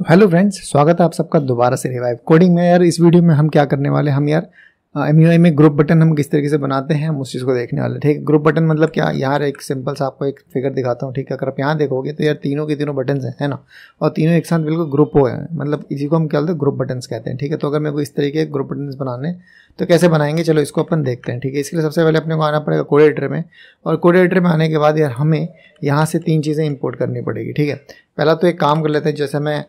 तो hello friends स्वागत है आप सबका दोबारा से रिवाइव कोडिंग में यार इस वीडियो में हम क्या करने वाले हम यार एम यू में ग्रुप बटन हम किस तरीके से बनाते हैं हम उस चीज़ को देखने वाले ठीक ग्रुप बटन मतलब क्या यार एक सिंपल सा आपको एक फिगर दिखाता हूँ ठीक है अगर आप यहाँ देखोगे तो यार तीनों के तीनों बटन्स हैं है ना और तीनों एक साथ बिल्कुल ग्रुप हो हैं मतलब इसी को हम क्या बोलते हैं ग्रुप बटन्स कहते हैं ठीक है तो अगर मेरे को इस तरीके के ग्रुप बटन्स बनाने तो कैसे बनाएंगे चलो इसको अपन देखते हैं ठीक है इसके लिए सबसे पहले अपने को आना पड़ेगा कोडेटर में और कोडेटर में आने के बाद यार हमें यहाँ से तीन चीज़ें इंपोर्ट करनी पड़ेगी ठीक है पहला तो एक काम कर लेते हैं जैसे मैं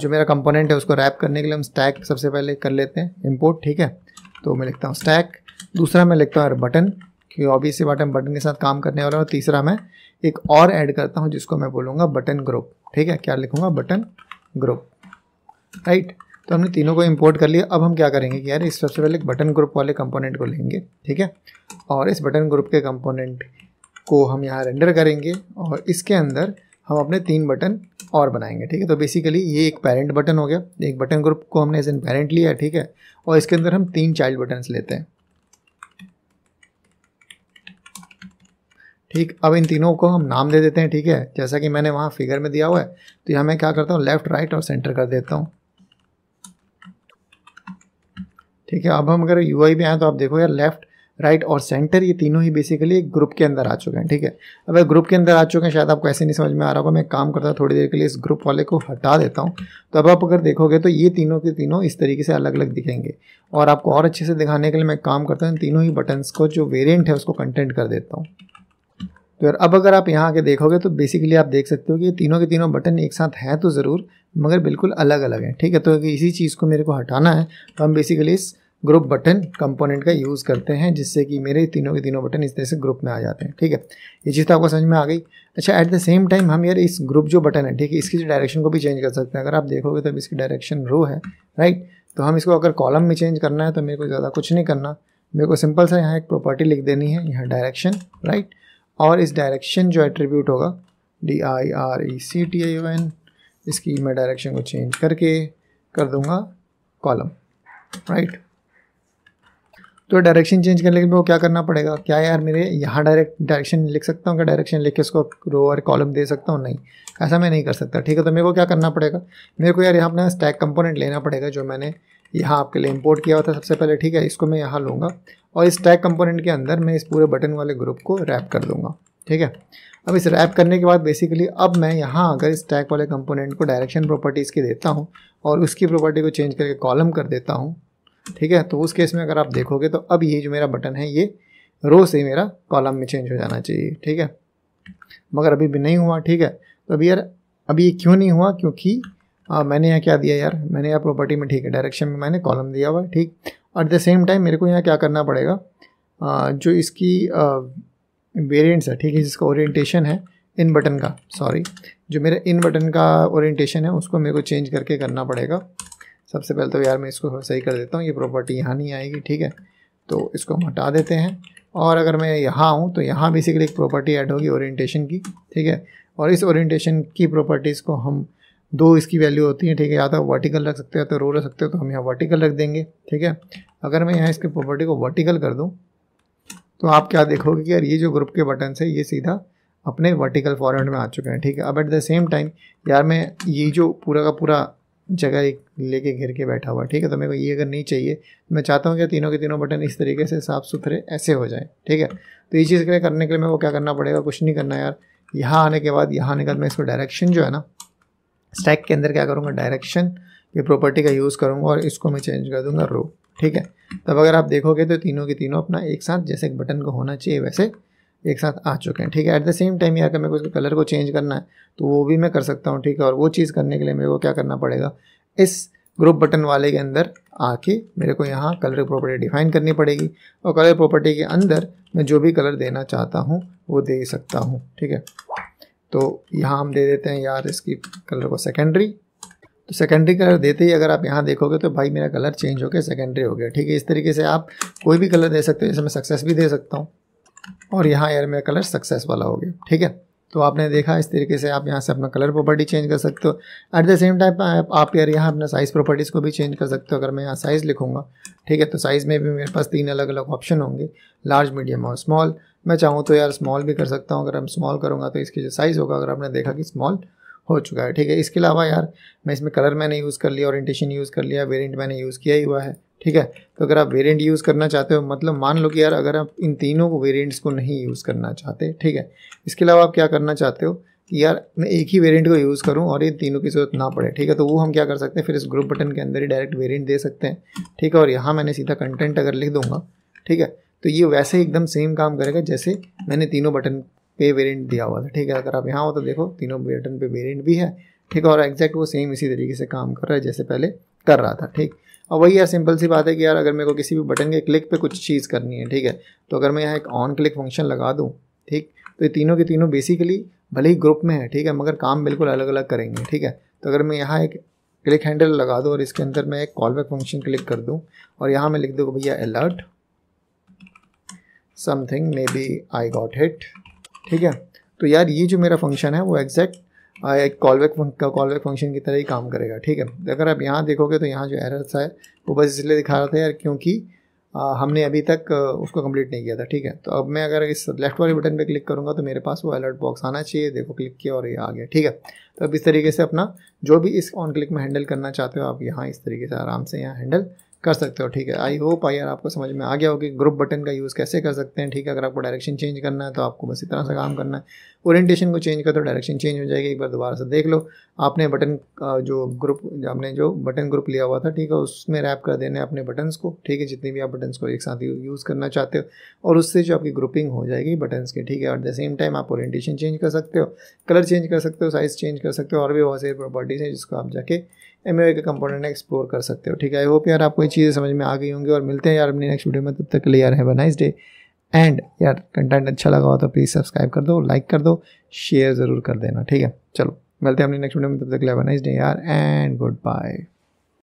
जो मेरा कंपोनेंट है उसको रैप करने के लिए हम स्टैक सबसे पहले कर लेते हैं इम्पोर्ट ठीक है तो मैं लिखता हूँ स्टैक दूसरा मैं लिखता हूँ बटन क्योंकि ऑब्वियसली बात है बटन के साथ काम करने वाला और तीसरा मैं एक और ऐड करता हूँ जिसको मैं बोलूँगा बटन ग्रुप ठीक है क्या लिखूँगा बटन ग्रुप राइट तो हमने तीनों को इंपोर्ट कर लिया अब हम क्या करेंगे कि यार इस सबसे पहले बटन ग्रुप वाले कंपोनेंट को लेंगे ठीक है और इस बटन ग्रुप के कंपोनेंट को हम यहाँ रेंडर करेंगे और इसके अंदर हम अपने तीन बटन और बनाएंगे ठीक है तो बेसिकली ये एक पेरेंट बटन हो गया एक बटन ग्रुप को हमने एज एन पेरेंट लिया ठीक है और इसके अंदर हम तीन चाइल्ड बटन्स लेते हैं ठीक अब इन तीनों को हम नाम दे देते हैं ठीक है जैसा कि मैंने वहाँ फिगर में दिया हुआ है तो यहाँ मैं क्या करता हूँ लेफ्ट राइट और सेंटर कर देता हूँ ठीक है अब हम अगर यू आई भी आए तो आप देखो यार लेफ्ट राइट और सेंटर ये तीनों ही बेसिकली एक ग्रुप के अंदर आ चुके हैं ठीक है अब ग्रुप के अंदर आ चुके हैं शायद आपको ऐसे नहीं समझ में आ रहा होगा मैं काम करता हूँ थोड़ी देर के लिए इस ग्रुप वाले को हटा देता हूँ तो अब आप अगर देखोगे तो ये तीनों के तीनों इस तरीके से अलग अलग दिखेंगे और आपको और अच्छे से दिखाने के लिए मैं काम करता हूँ तीनों ही बटन्स को जो वेरियंट है उसको कंटेंट कर देता हूँ तो यार अब अगर आप यहाँ आके देखोगे तो बेसिकली आप देख सकते हो कि ये तीनों के तीनों बटन एक साथ हैं तो ज़रूर मगर बिल्कुल अलग अलग हैं ठीक है तो इसी चीज़ को मेरे को हटाना है तो हम बेसिकली इस ग्रुप बटन कंपोनेंट का यूज़ करते हैं जिससे कि मेरे तीनों के तीनों बटन इस तरह से ग्रुप में आ जाते हैं ठीक है ये चीज़ तो आपको समझ में आ गई अच्छा एट द सेम टाइम हम यार इस ग्रुप जो बटन है ठीक है इसकी डायरेक्शन को भी चेंज कर सकते हैं अगर आप देखोगे तो इसकी डायरेक्शन रो है राइट तो हम इसको अगर कॉलम में चेंज करना है तो मेरे को ज़्यादा कुछ नहीं करना मेरे को सिंपल सा यहाँ एक प्रॉपर्टी लिख देनी है यहाँ डायरेक्शन राइट और इस डायरेक्शन जो एट्रीब्यूट होगा D I R E C T I O N इसकी मैं डायरेक्शन को चेंज करके कर दूंगा कॉलम राइट तो डायरेक्शन चेंज करने के लिए वो क्या करना पड़ेगा क्या यार मेरे यहाँ डायरेक्ट डायरेक्शन लिख सकता हूँ क्या डायरेक्शन लिख के उसको रो और कॉलम दे सकता हूँ नहीं ऐसा मैं नहीं कर सकता ठीक है तो मेरे को क्या करना पड़ेगा मेरे को यार यहाँ अपना स्टैक कंपोनेंट लेना पड़ेगा जो मैंने यहाँ आपके लिए इंपोर्ट किया हुआ था सबसे पहले ठीक है इसको मैं यहाँ लूँगा और इस टैग कंपोनेंट के अंदर मैं इस पूरे बटन वाले ग्रुप को रैप कर दूँगा ठीक है अब इस रैप करने के बाद बेसिकली अब मैं यहाँ अगर इस टैग वाले कंपोनेंट को डायरेक्शन प्रॉपर्टीज़ की देता हूँ और उसकी प्रॉपर्टी को चेंज करके कॉलम कर देता हूँ ठीक है तो उस केस में अगर आप देखोगे तो अब ये जो मेरा बटन है ये रो से मेरा कॉलम में चेंज हो जाना चाहिए ठीक है मगर अभी भी नहीं हुआ ठीक है तो अभी यार अभी ये क्यों नहीं हुआ क्योंकि आ, मैंने यहाँ क्या दिया यार मैंने यहाँ प्रॉपर्टी में ठीक है डायरेक्शन में मैंने कॉलम दिया हुआ है ठीक एट द सेम टाइम मेरे को यहाँ क्या करना पड़ेगा आ, जो इसकी वेरियंट्स है ठीक है जिसका ओरिएंटेशन है इन बटन का सॉरी जो मेरे इन बटन का ओरिएंटेशन है उसको मेरे को चेंज करके करना पड़ेगा सबसे पहले तो यार मैं इसको थोड़ा सही कर देता हूँ ये प्रॉपर्टी यहाँ नहीं आएगी ठीक है तो इसको हम हटा देते हैं और अगर मैं यहाँ हूँ तो यहाँ बेसिकली एक प्रॉपर्टी ऐड होगी ओरिएंटेशन की ठीक है और इस ओरिएंटेशन की प्रॉपर्टीज़ को हम दो इसकी वैल्यू होती है ठीक है या तो वर्टिकल रख सकते हो तो रो रख सकते हो तो हम यहाँ वर्टिकल रख देंगे ठीक है अगर मैं यहाँ इसकी प्रॉपर्टी को वर्टिकल कर दूँ तो आप क्या देखोगे कि यार ये जो ग्रुप के बटन है ये सीधा अपने वर्टिकल फॉर्मेट में आ चुके हैं ठीक है अब एट द सेम टाइम यार मैं ये जो पूरा का पूरा जगह एक लेके घेर के बैठा हुआ ठीक है तो मेरे को ये अगर नहीं चाहिए मैं चाहता हूँ कि तीनों के तीनों बटन इस तरीके से साफ़ सुथरे ऐसे हो जाए ठीक है तो ये चीज़ के लिए करने के लिए मेरे को क्या करना पड़ेगा कुछ नहीं करना यार यहाँ आने के बाद यहाँ आने के बाद मैं इसको डायरेक्शन जो है ना स्टैक के अंदर क्या करूँगा डायरेक्शन ये प्रॉपर्टी का यूज़ करूँगा और इसको मैं चेंज कर दूँगा रो ठीक है तब अगर आप देखोगे तो तीनों के तीनों अपना एक साथ जैसे एक बटन को होना चाहिए वैसे एक साथ आ चुके हैं ठीक है एट द सेम टाइम यार अगर मेरे को उसके कलर को चेंज करना है तो वो भी मैं कर सकता हूँ ठीक है और वो चीज़ करने के लिए मेरे को क्या करना पड़ेगा इस ग्रुप बटन वाले के अंदर आके मेरे को यहाँ कलर प्रॉपर्टी डिफाइन करनी पड़ेगी और कलर प्रॉपर्टी के अंदर मैं जो भी कलर देना चाहता हूँ वो दे सकता हूँ ठीक है तो यहाँ हम दे देते हैं यार इसकी कलर को सेकेंडरी तो सेकेंडरी कलर देते ही अगर आप यहाँ देखोगे तो भाई मेरा कलर चेंज हो गया सेकेंडरी हो गया ठीक है इस तरीके से आप कोई भी कलर दे सकते हो जैसे मैं सक्सेस भी दे सकता हूँ और यहाँ यार मेरा कलर सक्सेस वाला हो गया ठीक है तो आपने देखा इस तरीके से आप यहाँ से अपना कलर प्रॉपर्टी चेंज कर सकते हो एट द सेम टाइम आप, यार यहाँ अपना साइज़ प्रॉपर्टीज़ को भी चेंज कर सकते हो अगर मैं यहाँ साइज़ लिखूँगा ठीक है तो साइज़ में भी मेरे पास तीन अलग अलग ऑप्शन होंगे लार्ज मीडियम और स्मॉल मैं चाहूँ तो यार स्मॉल भी कर सकता हूँ अगर हम स्मॉल करूँगा तो इसकी जो साइज़ होगा अगर आपने देखा कि स्मॉल हो चुका है ठीक है इसके अलावा यार मैं इसमें कलर मैंने यूज़ कर लिया ओरिएंटेशन यूज़ कर लिया वेरियंट मैंने यूज़ किया ही हुआ है ठीक है तो अगर आप वेरिएंट यूज़ करना चाहते हो मतलब मान लो कि यार अगर आप इन तीनों को वेरिएंट्स को नहीं यूज़ करना चाहते ठीक है इसके अलावा आप क्या करना चाहते हो कि यार मैं एक ही वेरिएंट को यूज़ करूं और इन तीनों की ज़रूरत ना पड़े ठीक है तो वो हम क्या कर सकते हैं फिर इस ग्रुप बटन के अंदर ही डायरेक्ट वेरियंट दे सकते हैं ठीक है और यहाँ मैंने सीधा कंटेंट अगर लिख दूंगा ठीक है तो ये वैसे एकदम सेम काम करेगा जैसे मैंने तीनों बटन पे वेरियंट दिया हुआ था ठीक है अगर आप यहाँ हो तो देखो तीनों बटन पे वेरियंट भी है ठीक है और एग्जैक्ट वो सेम इसी तरीके से काम कर रहा है जैसे पहले कर रहा था ठीक और वही यार सिंपल सी बात है कि यार अगर मेरे को किसी भी बटन के क्लिक पे कुछ चीज़ करनी है ठीक है तो अगर मैं यहाँ एक ऑन क्लिक फंक्शन लगा दूँ ठीक तो ये तीनों के तीनों बेसिकली भले ही ग्रुप में है ठीक है मगर काम बिल्कुल अलग अलग करेंगे ठीक है तो अगर मैं यहाँ एक क्लिक हैंडल लगा दूँ और इसके अंदर मैं एक कॉल बैक फंक्शन क्लिक कर दूँ और यहाँ मैं लिख दूँ भैया alert something may be I got hit ठीक है तो यार ये जो मेरा फंक्शन है वो एग्जैक्ट हाँ, एक कॉलबैक कॉलबैक फंक्शन की तरह ही काम करेगा ठीक है अगर आप यहाँ देखोगे तो यहाँ जो एरर्स है वो बस इसलिए दिखा रहा था यार क्योंकि आ, हमने अभी तक उसको कंप्लीट नहीं किया था ठीक है तो अब मैं अगर इस लेफ्ट वाले बटन पे क्लिक करूँगा तो मेरे पास वो अलर्ट बॉक्स आना चाहिए देखो क्लिक किया और ये आ गया ठीक है तो अब इस तरीके से अपना जो भी इस ऑन क्लिक में हैंडल करना चाहते हो आप यहाँ इस तरीके से आराम से यहाँ हैंडल कर सकते हो ठीक है आई होप आई आर आपको समझ में आ गया हो कि ग्रुप बटन का यूज़ कैसे कर सकते हैं ठीक है अगर आपको डायरेक्शन चेंज करना है तो आपको बस इतना सा काम करना है ओरिएंटेशन को चेंज कर दो डायरेक्शन चेंज हो जाएगी एक बार दोबारा से देख लो आपने बटन जो ग्रुप आपने जो बटन ग्रुप लिया हुआ था ठीक है उसमें रैप कर देने अपने बटन्स को ठीक है जितनी भी आप बटन्स को एक साथ यूज़ करना चाहते हो और उससे जो आपकी ग्रुपिंग हो जाएगी बटन्स की ठीक है एट द सेम टाइम आप ओरिएंटेशन चेंज कर सकते हो कलर चेंज कर सकते हो साइज़ चेंज कर सकते हो और भी बहुत सारी प्रॉपर्टीज़ हैं जिसको आप जाके एम का कंपोनेंट एक्सप्लोर कर सकते हो ठीक है आई होप यार आपको ये चीज़ें समझ में आ गई होंगी और मिलते हैं यार अपनी नेक्स्ट वीडियो में तब तक के लिए यार नाइस डे एंड यार कंटेंट अच्छा लगा हो तो प्लीज़ सब्सक्राइब कर दो लाइक कर दो शेयर ज़रूर कर देना ठीक है चलो मिलते हैं अपनी नेक्स्ट वीडियो में तब तक के लिए नाइस डे यार एंड गुड बाय